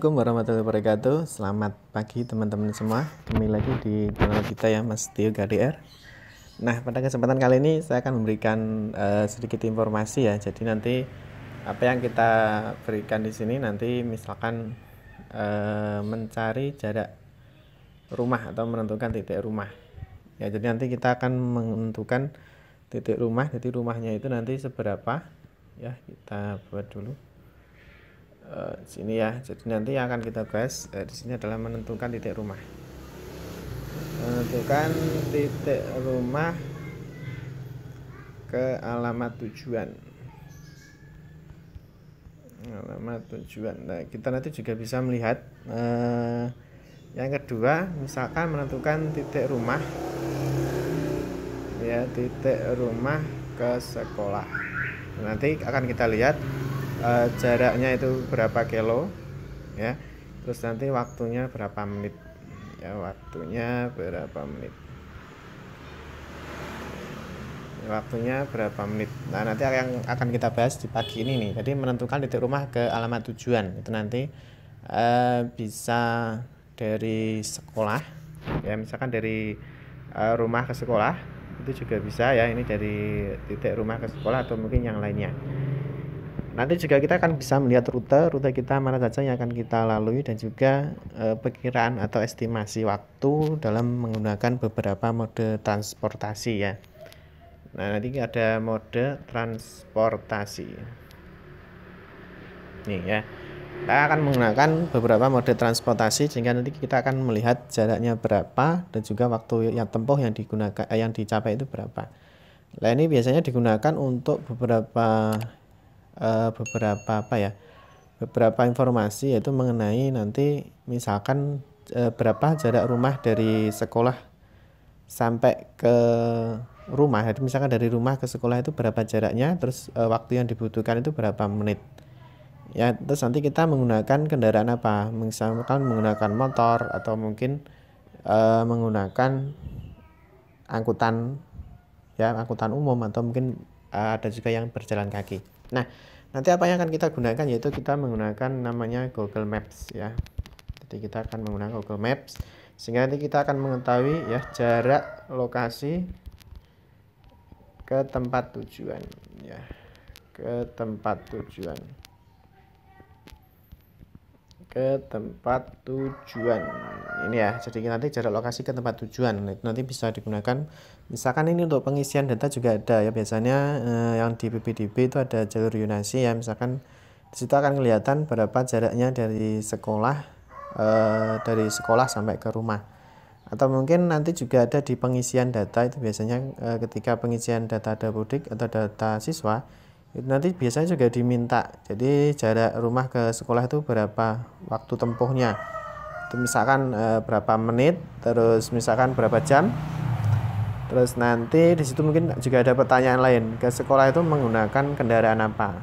Assalamualaikum warahmatullahi wabarakatuh Selamat pagi teman-teman semua Kembali lagi di channel kita ya Mas Tio GDR Nah pada kesempatan kali ini saya akan memberikan uh, sedikit informasi ya Jadi nanti apa yang kita berikan di sini nanti misalkan uh, mencari jarak rumah atau menentukan titik rumah Ya jadi nanti kita akan menentukan titik rumah Jadi rumahnya itu nanti seberapa Ya kita buat dulu Eh, sini ya jadi nanti yang akan kita bahas uh, di sini adalah menentukan titik rumah menentukan titik rumah ke alamat tujuan alamat tujuan nah, kita nanti juga bisa melihat uh, yang kedua misalkan menentukan titik rumah ya titik rumah ke sekolah nanti akan kita lihat uh, jaraknya itu berapa kilo ya terus nanti waktunya berapa menit ya waktunya berapa menit waktunya berapa menit nah nanti yang akan kita bahas di pagi ini nih jadi menentukan titik rumah ke alamat tujuan itu nanti uh, bisa dari sekolah ya misalkan dari uh, rumah ke sekolah itu juga bisa ya ini dari titik rumah ke sekolah atau mungkin yang lainnya nanti juga kita akan bisa melihat rute rute kita mana saja yang akan kita lalui dan juga e, perkiraan atau estimasi waktu dalam menggunakan beberapa mode transportasi ya nah nanti ada mode transportasi nih ya kita akan menggunakan beberapa mode transportasi sehingga nanti kita akan melihat jaraknya berapa dan juga waktu yang tempuh yang digunakan eh, yang dicapai itu berapa nah ini biasanya digunakan untuk beberapa uh, beberapa apa ya beberapa informasi yaitu mengenai nanti misalkan uh, berapa jarak rumah dari sekolah sampai ke rumah jadi misalkan dari rumah ke sekolah itu berapa jaraknya terus uh, waktu yang dibutuhkan itu berapa menit ya terus nanti kita menggunakan kendaraan apa misalkan menggunakan motor atau mungkin uh, menggunakan angkutan ya angkutan umum atau mungkin uh, ada juga yang berjalan kaki Nah, nanti apa yang akan kita gunakan yaitu kita menggunakan namanya Google Maps ya. Jadi kita akan menggunakan Google Maps sehingga nanti kita akan mengetahui ya jarak lokasi ke tempat tujuan ya. Ke tempat tujuan ke tempat tujuan ini ya jadi nanti jarak lokasi ke tempat tujuan nanti bisa digunakan misalkan ini untuk pengisian data juga ada ya biasanya eh, yang di PPDB itu ada jalur yunasi ya misalkan disitu akan kelihatan berapa jaraknya dari sekolah eh, dari sekolah sampai ke rumah atau mungkin nanti juga ada di pengisian data itu biasanya eh, ketika pengisian data dapodik atau data siswa nanti biasanya juga diminta jadi jarak rumah ke sekolah itu berapa waktu tempuhnya itu misalkan e, berapa menit terus misalkan berapa jam terus nanti di situ mungkin juga ada pertanyaan lain ke sekolah itu menggunakan kendaraan apa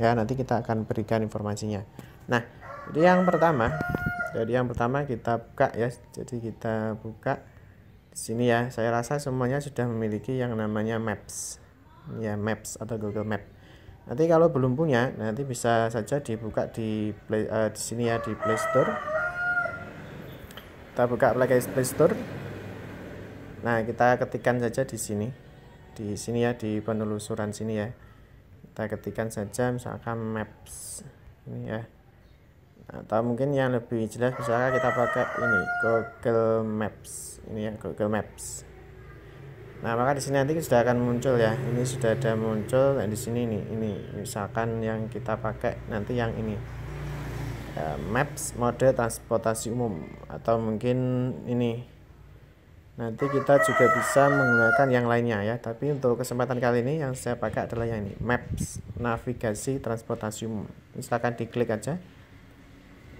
ya nanti kita akan berikan informasinya nah jadi yang pertama jadi yang pertama kita buka ya jadi kita buka di sini ya saya rasa semuanya sudah memiliki yang namanya maps ya maps atau Google Maps nanti kalau belum punya nanti bisa saja dibuka di play, uh, di sini ya di Play Store kita buka Play Store nah kita ketikkan saja di sini di sini ya di penelusuran sini ya kita ketikkan saja misalkan maps ini ya atau mungkin yang lebih jelas misalkan kita pakai ini Google Maps ini ya Google Maps Nah, maka di sini nanti sudah akan muncul ya. Ini sudah ada muncul nah, di sini nih. Ini misalkan yang kita pakai nanti yang ini. Uh, maps mode transportasi umum atau mungkin ini. Nanti kita juga bisa menggunakan yang lainnya ya, tapi untuk kesempatan kali ini yang saya pakai adalah yang ini, Maps Navigasi Transportasi Umum. misalkan diklik aja.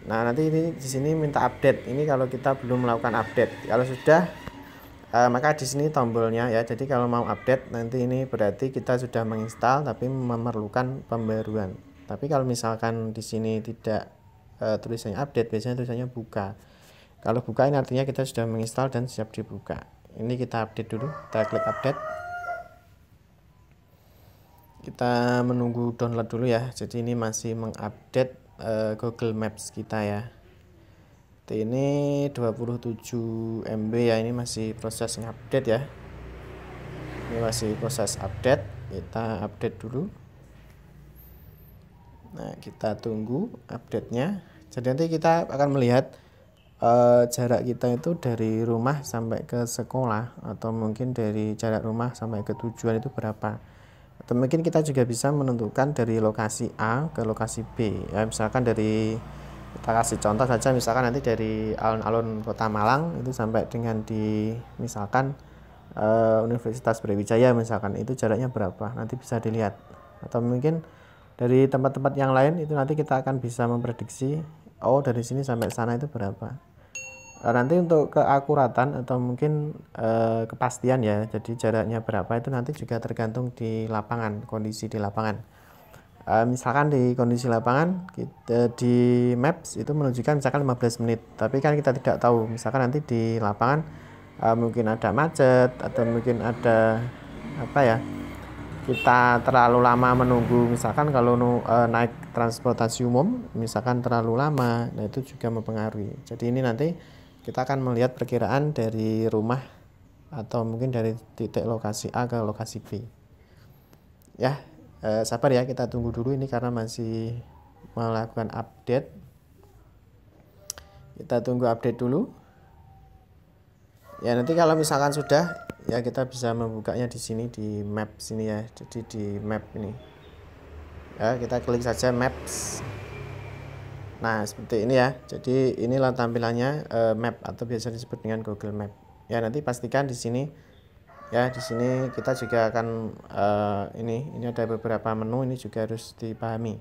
Nah, nanti ini di sini minta update. Ini kalau kita belum melakukan update. Kalau sudah Uh, maka di sini tombolnya ya. Jadi kalau mau update nanti ini berarti kita sudah menginstal tapi memerlukan pembaruan. Tapi kalau misalkan di sini tidak uh, tulisannya update, biasanya tulisannya buka. Kalau buka ini artinya kita sudah menginstal dan siap dibuka. Ini kita update dulu. Kita klik update. Kita menunggu download dulu ya. Jadi ini masih mengupdate uh, Google Maps kita ya ini 27 MB ya ini masih proses update ya ini masih proses update kita update dulu nah kita tunggu update nya jadi nanti kita akan melihat uh, jarak kita itu dari rumah sampai ke sekolah atau mungkin dari jarak rumah sampai ke tujuan itu berapa atau mungkin kita juga bisa menentukan dari lokasi A ke lokasi B ya misalkan dari kita kasih contoh saja misalkan nanti dari alun-alun kota Malang itu sampai dengan di misalkan uh, Universitas Brawijaya misalkan itu jaraknya berapa nanti bisa dilihat atau mungkin dari tempat-tempat yang lain itu nanti kita akan bisa memprediksi oh dari sini sampai sana itu berapa uh, nanti untuk keakuratan atau mungkin uh, kepastian ya jadi jaraknya berapa itu nanti juga tergantung di lapangan kondisi di lapangan Eh, misalkan di kondisi lapangan kita, di maps itu menunjukkan misalkan 15 menit tapi kan kita tidak tahu misalkan nanti di lapangan eh, mungkin ada macet atau mungkin ada apa ya kita terlalu lama menunggu misalkan kalau eh, naik transportasi umum misalkan terlalu lama nah itu juga mempengaruhi jadi ini nanti kita akan melihat perkiraan dari rumah atau mungkin dari titik lokasi A ke lokasi B ya eh, sabar ya kita tunggu dulu ini karena masih melakukan update kita tunggu update dulu ya nanti kalau misalkan sudah ya kita bisa membukanya di sini di map sini ya jadi di map ini ya kita klik saja maps nah seperti ini ya jadi inilah tampilannya uh, map atau biasa disebut dengan Google Map ya nanti pastikan di sini ya di sini kita juga akan uh, ini ini ada beberapa menu ini juga harus dipahami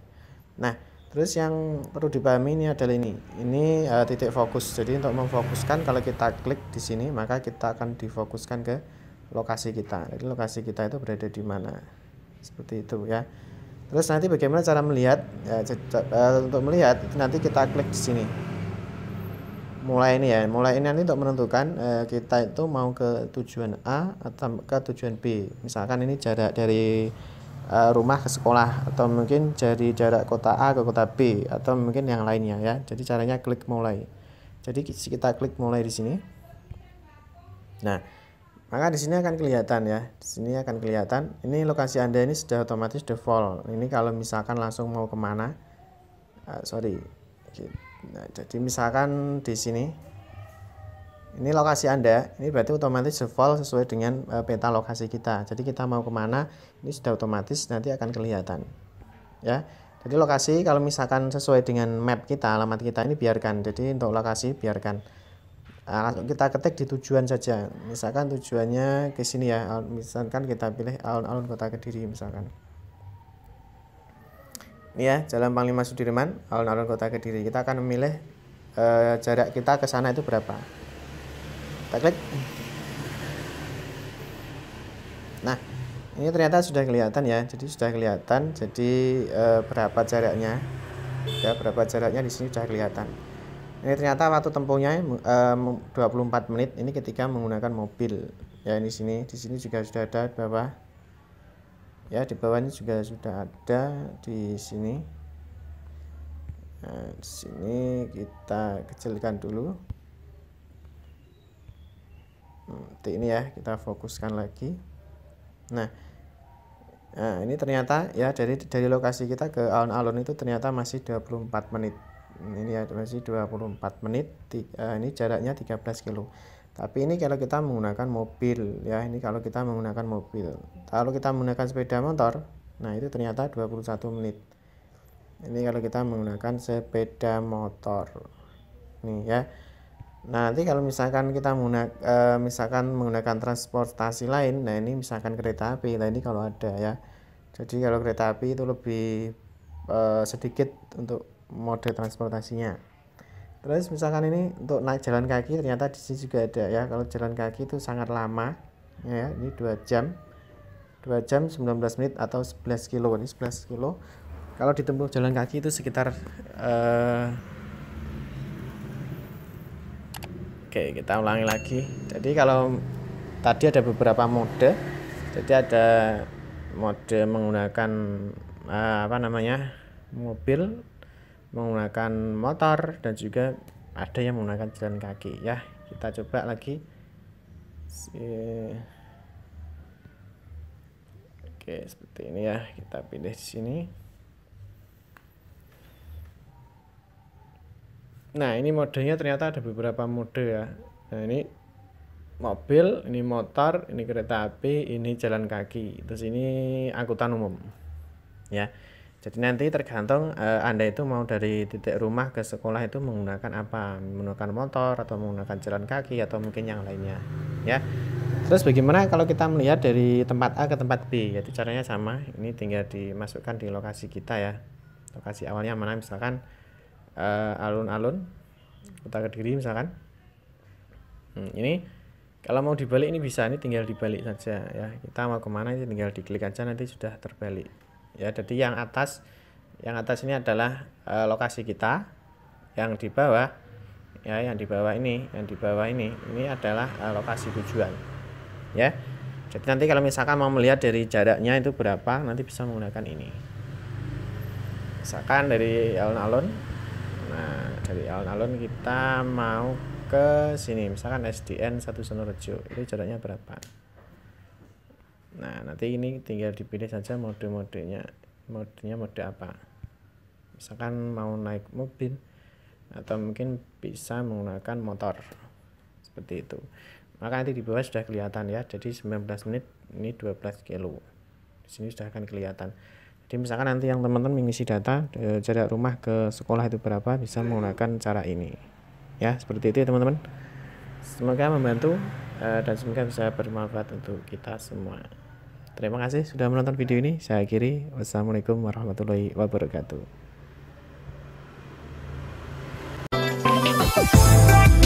nah terus yang perlu dipahami ini adalah ini ini uh, titik fokus jadi untuk memfokuskan kalau kita klik di sini maka kita akan difokuskan ke lokasi kita jadi lokasi kita itu berada di mana seperti itu ya terus nanti bagaimana cara melihat ya, eh, untuk melihat nanti kita klik di sini mulai ini ya mulai ini nanti untuk menentukan eh, kita itu mau ke tujuan A atau ke tujuan B misalkan ini jarak dari eh, rumah ke sekolah atau mungkin dari jarak kota A ke kota B atau mungkin yang lainnya ya jadi caranya klik mulai jadi kita klik mulai di sini nah maka di sini akan kelihatan ya di sini akan kelihatan ini lokasi anda ini sudah otomatis default ini kalau misalkan langsung mau kemana uh, sorry gitu. Nah, jadi misalkan di sini ini lokasi Anda, ini berarti otomatis default sesuai dengan eh, peta lokasi kita. Jadi kita mau kemana, ini sudah otomatis nanti akan kelihatan. Ya, jadi lokasi kalau misalkan sesuai dengan map kita, alamat kita ini biarkan. Jadi untuk lokasi biarkan. Nah, kita ketik di tujuan saja. Misalkan tujuannya ke sini ya. Misalkan kita pilih alun-alun kota Kediri misalkan. Iya, ya Jalan Panglima Sudirman alun-alun kota Kediri kita akan memilih e, jarak kita ke sana itu berapa kita klik nah ini ternyata sudah kelihatan ya jadi sudah kelihatan jadi e, berapa jaraknya ya berapa jaraknya di sini sudah kelihatan ini ternyata waktu tempuhnya e, eh, 24 menit ini ketika menggunakan mobil ya ini sini di sini juga sudah ada berapa ya di bawahnya juga sudah ada di sini nah, di sini kita kecilkan dulu hmm, nanti ini ya kita fokuskan lagi nah nah ini ternyata ya dari dari lokasi kita ke alun-alun itu ternyata masih 24 menit ini ya masih 24 menit tiga, eh, ini jaraknya 13 kilo tapi ini kalau kita menggunakan mobil ya ini kalau kita menggunakan mobil kalau kita menggunakan sepeda motor nah itu ternyata 21 menit ini kalau kita menggunakan sepeda motor nih ya nah nanti kalau misalkan kita menggunakan eh, misalkan menggunakan transportasi lain nah ini misalkan kereta api nah ini kalau ada ya jadi kalau kereta api itu lebih eh, sedikit untuk mode transportasinya terus misalkan ini untuk naik jalan kaki ternyata di sini juga ada ya kalau jalan kaki itu sangat lama ya ini 2 jam 2 jam 19 menit atau 11 kilo ini 11 kilo kalau ditempuh jalan kaki itu sekitar uh... Oke, kita ulangi lagi. Jadi kalau tadi ada beberapa mode. Jadi ada mode menggunakan uh, apa namanya? mobil menggunakan motor dan juga ada yang menggunakan jalan kaki ya kita coba lagi oke seperti ini ya kita pilih di sini nah ini modenya ternyata ada beberapa mode ya nah ini mobil ini motor ini kereta api ini jalan kaki terus ini angkutan umum ya jadi nanti tergantung uh, Anda itu mau dari titik rumah ke sekolah itu menggunakan apa? Menggunakan motor atau menggunakan jalan kaki atau mungkin yang lainnya, ya. Terus bagaimana kalau kita melihat dari tempat A ke tempat B? Yaitu caranya sama. Ini tinggal dimasukkan di lokasi kita ya. Lokasi awalnya mana misalkan eh, alun-alun uh, Kota Kediri misalkan. Hmm, ini kalau mau dibalik ini bisa, ini tinggal dibalik saja ya. Kita mau kemana ini tinggal diklik aja nanti sudah terbalik ya jadi yang atas yang atas ini adalah e, lokasi kita yang di bawah ya yang di bawah ini yang di bawah ini ini adalah e, lokasi tujuan ya jadi nanti kalau misalkan mau melihat dari jaraknya itu berapa nanti bisa menggunakan ini misalkan dari alun-alun nah dari alun-alun kita mau ke sini misalkan SDN satu Senorejo, itu jaraknya berapa nah nanti ini tinggal dipilih saja mode-modenya modenya mode apa misalkan mau naik mobil atau mungkin bisa menggunakan motor seperti itu maka nanti di bawah sudah kelihatan ya jadi 19 menit ini 12 kilo di sini sudah akan kelihatan jadi misalkan nanti yang teman-teman mengisi data e, jarak rumah ke sekolah itu berapa bisa menggunakan cara ini ya seperti itu ya teman-teman semoga membantu e, dan semoga bisa bermanfaat untuk kita semua Terima kasih sudah menonton video ini. Saya akhiri. Wassalamualaikum warahmatullahi wabarakatuh.